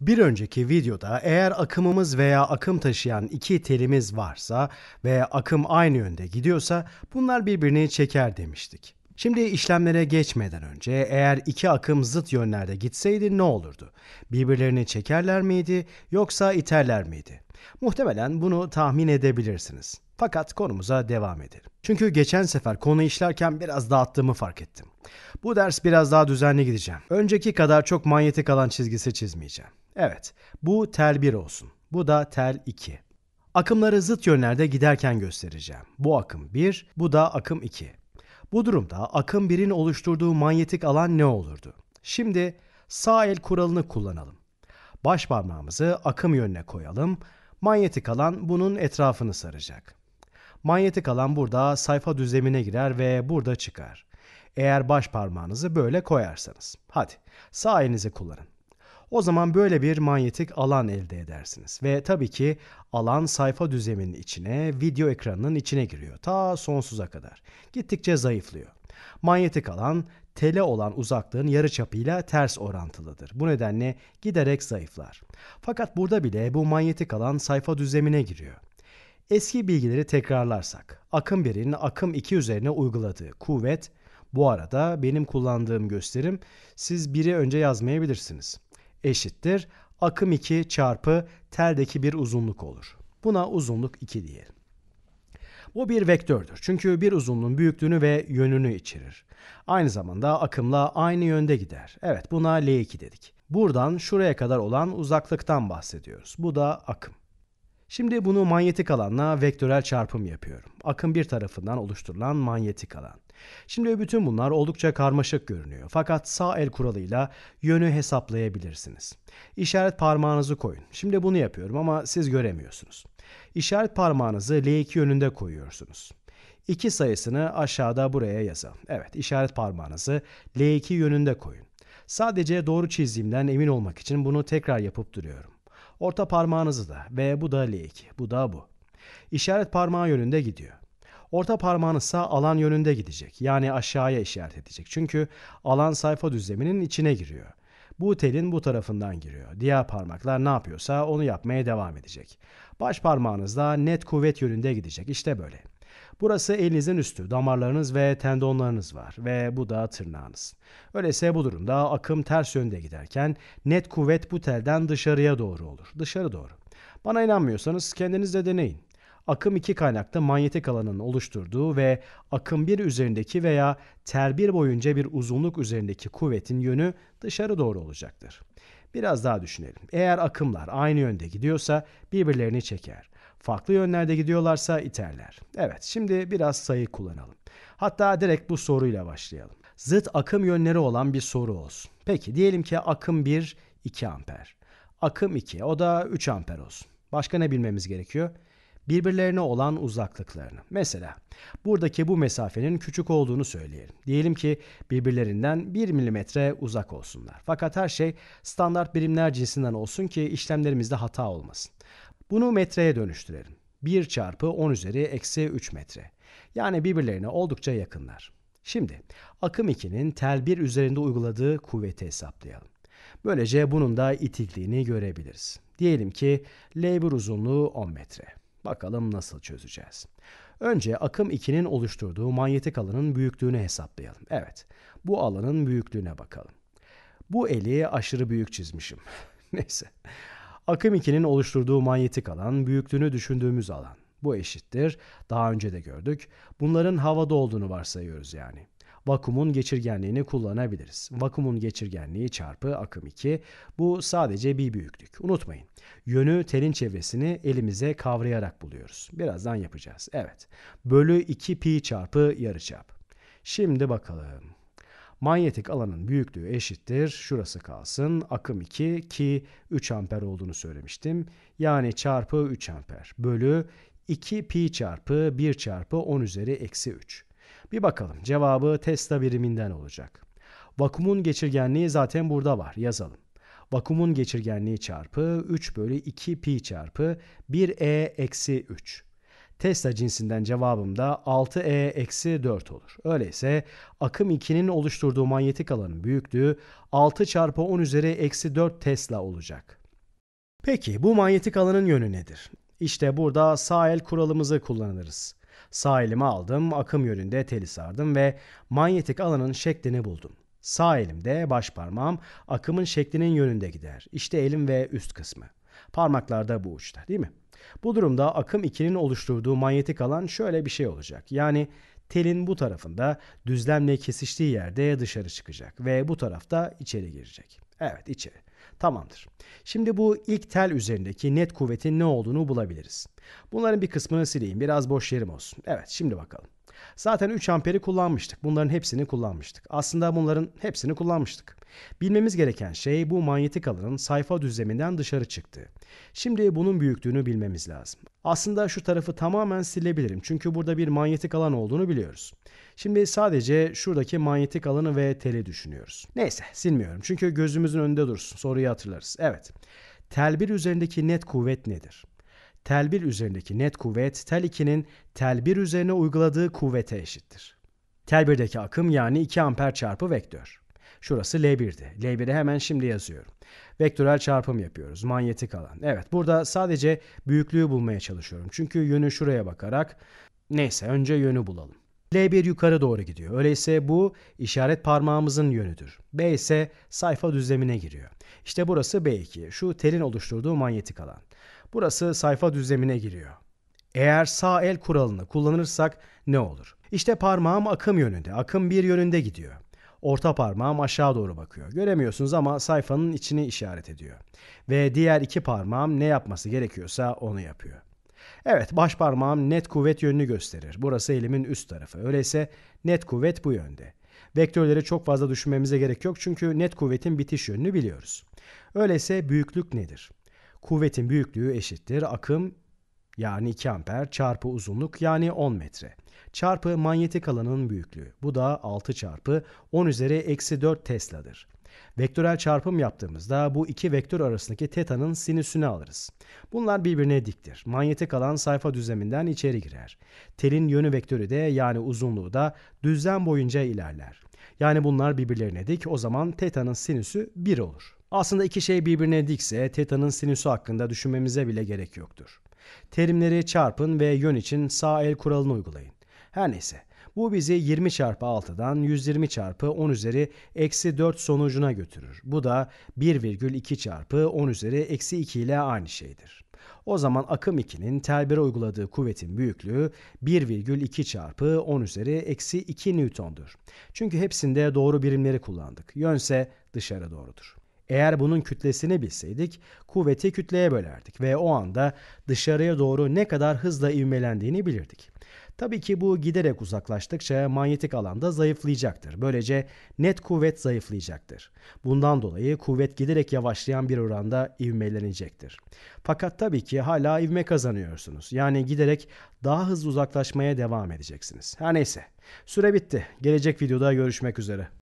Bir önceki videoda eğer akımımız veya akım taşıyan iki telimiz varsa ve akım aynı yönde gidiyorsa bunlar birbirini çeker demiştik. Şimdi işlemlere geçmeden önce eğer iki akım zıt yönlerde gitseydi ne olurdu? Birbirlerini çekerler miydi yoksa iterler miydi? Muhtemelen bunu tahmin edebilirsiniz. Fakat konumuza devam edelim. Çünkü geçen sefer konu işlerken biraz dağıttığımı fark ettim. Bu ders biraz daha düzenli gideceğim. Önceki kadar çok manyetik alan çizgisi çizmeyeceğim. Evet, bu tel 1 olsun. Bu da tel 2. Akımları zıt yönlerde giderken göstereceğim. Bu akım 1, bu da akım 2. Bu durumda akım 1'in oluşturduğu manyetik alan ne olurdu? Şimdi sağ el kuralını kullanalım. Baş parmağımızı akım yönüne koyalım. Manyetik alan bunun etrafını saracak. Manyetik alan burada sayfa düzlemine girer ve burada çıkar. Eğer baş parmağınızı böyle koyarsanız. Hadi sağ elinizi kullanın. O zaman böyle bir manyetik alan elde edersiniz. Ve tabii ki alan sayfa düzleminin içine, video ekranının içine giriyor. Ta sonsuza kadar. Gittikçe zayıflıyor. Manyetik alan tele olan uzaklığın yarı çapıyla ters orantılıdır. Bu nedenle giderek zayıflar. Fakat burada bile bu manyetik alan sayfa düzlemine giriyor. Eski bilgileri tekrarlarsak, akım 1'in akım 2 üzerine uyguladığı kuvvet, bu arada benim kullandığım gösterim, siz 1'i önce yazmayabilirsiniz. Eşittir, akım 2 çarpı teldeki bir uzunluk olur. Buna uzunluk 2 diyelim. Bu bir vektördür. Çünkü bir uzunluğun büyüklüğünü ve yönünü içerir. Aynı zamanda akımla aynı yönde gider. Evet buna L2 dedik. Buradan şuraya kadar olan uzaklıktan bahsediyoruz. Bu da akım. Şimdi bunu manyetik alanla vektörel çarpım yapıyorum. Akın bir tarafından oluşturulan manyetik alan. Şimdi bütün bunlar oldukça karmaşık görünüyor. Fakat sağ el kuralıyla yönü hesaplayabilirsiniz. İşaret parmağınızı koyun. Şimdi bunu yapıyorum ama siz göremiyorsunuz. İşaret parmağınızı L2 yönünde koyuyorsunuz. 2 sayısını aşağıda buraya yazın. Evet, işaret parmağınızı L2 yönünde koyun. Sadece doğru çizdiğimden emin olmak için bunu tekrar yapıp duruyorum. Orta parmağınızı da ve bu da lik, bu da bu. İşaret parmağı yönünde gidiyor. Orta parmağınız sağ alan yönünde gidecek. Yani aşağıya işaret edecek. Çünkü alan sayfa düzleminin içine giriyor. Bu telin bu tarafından giriyor. Diğer parmaklar ne yapıyorsa onu yapmaya devam edecek. Baş parmağınız da net kuvvet yönünde gidecek. İşte böyle. Burası elinizin üstü, damarlarınız ve tendonlarınız var ve bu da tırnağınız. Öyleyse bu durumda akım ters yönde giderken net kuvvet bu telden dışarıya doğru olur. Dışarı doğru. Bana inanmıyorsanız kendiniz de deneyin. Akım iki kaynakta manyetik alanın oluşturduğu ve akım bir üzerindeki veya tel bir boyunca bir uzunluk üzerindeki kuvvetin yönü dışarı doğru olacaktır. Biraz daha düşünelim. Eğer akımlar aynı yönde gidiyorsa birbirlerini çeker. Farklı yönlerde gidiyorlarsa iterler. Evet şimdi biraz sayı kullanalım. Hatta direkt bu soruyla başlayalım. Zıt akım yönleri olan bir soru olsun. Peki diyelim ki akım 1 2 amper. Akım 2 o da 3 amper olsun. Başka ne bilmemiz gerekiyor? birbirlerine olan uzaklıklarını. Mesela buradaki bu mesafenin küçük olduğunu söyleyelim. Diyelim ki birbirlerinden 1 milimetre uzak olsunlar. Fakat her şey standart birimler cinsinden olsun ki işlemlerimizde hata olmasın. Bunu metreye dönüştürelim. 1 çarpı 10 üzeri eksi 3 metre. Yani birbirlerine oldukça yakınlar. Şimdi akım 2'nin tel 1 üzerinde uyguladığı kuvveti hesaplayalım. Böylece bunun da itikliğini görebiliriz. Diyelim ki L1 uzunluğu 10 metre. Bakalım nasıl çözeceğiz. Önce akım 2'nin oluşturduğu manyetik alanın büyüklüğünü hesaplayalım. Evet, bu alanın büyüklüğüne bakalım. Bu eli aşırı büyük çizmişim. Neyse. Akım 2'nin oluşturduğu manyetik alan büyüklüğünü düşündüğümüz alan. Bu eşittir. Daha önce de gördük. Bunların havada olduğunu varsayıyoruz yani. Vakumun geçirgenliğini kullanabiliriz. Vakumun geçirgenliği çarpı akım 2. Bu sadece bir büyüklük. Unutmayın. Yönü telin çevresini elimize kavrayarak buluyoruz. Birazdan yapacağız. Evet. Bölü 2 pi çarpı yarıçap. Şimdi bakalım. Manyetik alanın büyüklüğü eşittir. Şurası kalsın. Akım 2 ki 3 amper olduğunu söylemiştim. Yani çarpı 3 amper bölü 2 pi çarpı 1 çarpı 10 üzeri eksi 3. Bir bakalım cevabı Tesla biriminden olacak. Vakumun geçirgenliği zaten burada var yazalım. Vakumun geçirgenliği çarpı 3 bölü 2 pi çarpı 1 e eksi 3. Tesla cinsinden cevabım da 6E-4 olur. Öyleyse akım 2'nin oluşturduğu manyetik alanın büyüklüğü 6 çarpı 10 üzeri eksi 4 Tesla olacak. Peki bu manyetik alanın yönü nedir? İşte burada sağ el kuralımızı kullanırız. Sağ elimi aldım, akım yönünde teli sardım ve manyetik alanın şeklini buldum. Sağ elimde baş parmağım akımın şeklinin yönünde gider. İşte elim ve üst kısmı. Parmaklarda bu uçta değil mi? Bu durumda akım 2'nin oluşturduğu manyetik alan şöyle bir şey olacak. Yani telin bu tarafında düzlemle kesiştiği yerde dışarı çıkacak ve bu tarafta içeri girecek. Evet içeri. Tamamdır. Şimdi bu ilk tel üzerindeki net kuvvetin ne olduğunu bulabiliriz. Bunların bir kısmını sileyim. Biraz boş yerim olsun. Evet şimdi bakalım. Zaten 3 amperi kullanmıştık. Bunların hepsini kullanmıştık. Aslında bunların hepsini kullanmıştık. Bilmemiz gereken şey bu manyetik alanın sayfa düzleminden dışarı çıktığı. Şimdi bunun büyüklüğünü bilmemiz lazım. Aslında şu tarafı tamamen silebilirim. Çünkü burada bir manyetik alan olduğunu biliyoruz. Şimdi sadece şuradaki manyetik alanı ve teli düşünüyoruz. Neyse silmiyorum. Çünkü gözümüzün önünde dursun. Sonra soruyu hatırlarız. Evet. Tel 1 üzerindeki net kuvvet nedir? Tel 1 üzerindeki net kuvvet tel 2'nin tel 1 üzerine uyguladığı kuvvete eşittir. Tel 1'deki akım yani 2 amper çarpı vektör. Şurası L1'di. L1'i hemen şimdi yazıyorum. Vektörel çarpım yapıyoruz. Manyetik alan. Evet burada sadece büyüklüğü bulmaya çalışıyorum. Çünkü yönü şuraya bakarak neyse önce yönü bulalım. L1 yukarı doğru gidiyor. Öyleyse bu işaret parmağımızın yönüdür. B ise sayfa düzlemine giriyor. İşte burası B2. Şu telin oluşturduğu manyetik alan. Burası sayfa düzlemine giriyor. Eğer sağ el kuralını kullanırsak ne olur? İşte parmağım akım yönünde. Akım bir yönünde gidiyor. Orta parmağım aşağı doğru bakıyor. Göremiyorsunuz ama sayfanın içini işaret ediyor. Ve diğer iki parmağım ne yapması gerekiyorsa onu yapıyor. Evet baş parmağım net kuvvet yönünü gösterir. Burası elimin üst tarafı. Öyleyse net kuvvet bu yönde. Vektörleri çok fazla düşünmemize gerek yok çünkü net kuvvetin bitiş yönünü biliyoruz. Öyleyse büyüklük nedir? Kuvvetin büyüklüğü eşittir akım yani 2 amper çarpı uzunluk yani 10 metre çarpı manyetik alanın büyüklüğü. Bu da 6 çarpı 10 üzeri eksi 4 Tesla'dır. Vektörel çarpım yaptığımızda bu iki vektör arasındaki tetanın sinüsünü alırız. Bunlar birbirine diktir. Manyetik alan sayfa düzleminden içeri girer. Telin yönü vektörü de yani uzunluğu da düzlem boyunca ilerler. Yani bunlar birbirlerine dik o zaman tetanın sinüsü 1 olur. Aslında iki şey birbirine dikse tetanın sinüsü hakkında düşünmemize bile gerek yoktur. Terimleri çarpın ve yön için sağ el kuralını uygulayın. Her neyse bu bizi 20 çarpı 6'dan 120 çarpı 10 üzeri eksi 4 sonucuna götürür. Bu da 1,2 çarpı 10 üzeri eksi 2 ile aynı şeydir. O zaman akım 2'nin tel 1'e uyguladığı kuvvetin büyüklüğü 1,2 çarpı 10 üzeri eksi 2 Newton'dur. Çünkü hepsinde doğru birimleri kullandık. Yönse dışarı doğrudur. Eğer bunun kütlesini bilseydik kuvveti kütleye bölerdik ve o anda dışarıya doğru ne kadar hızla ivmelendiğini bilirdik. Tabii ki bu giderek uzaklaştıkça manyetik alanda zayıflayacaktır. Böylece net kuvvet zayıflayacaktır. Bundan dolayı kuvvet giderek yavaşlayan bir oranda ivmelenecektir. Fakat tabii ki hala ivme kazanıyorsunuz. Yani giderek daha hızlı uzaklaşmaya devam edeceksiniz. Her neyse. Süre bitti. Gelecek videoda görüşmek üzere.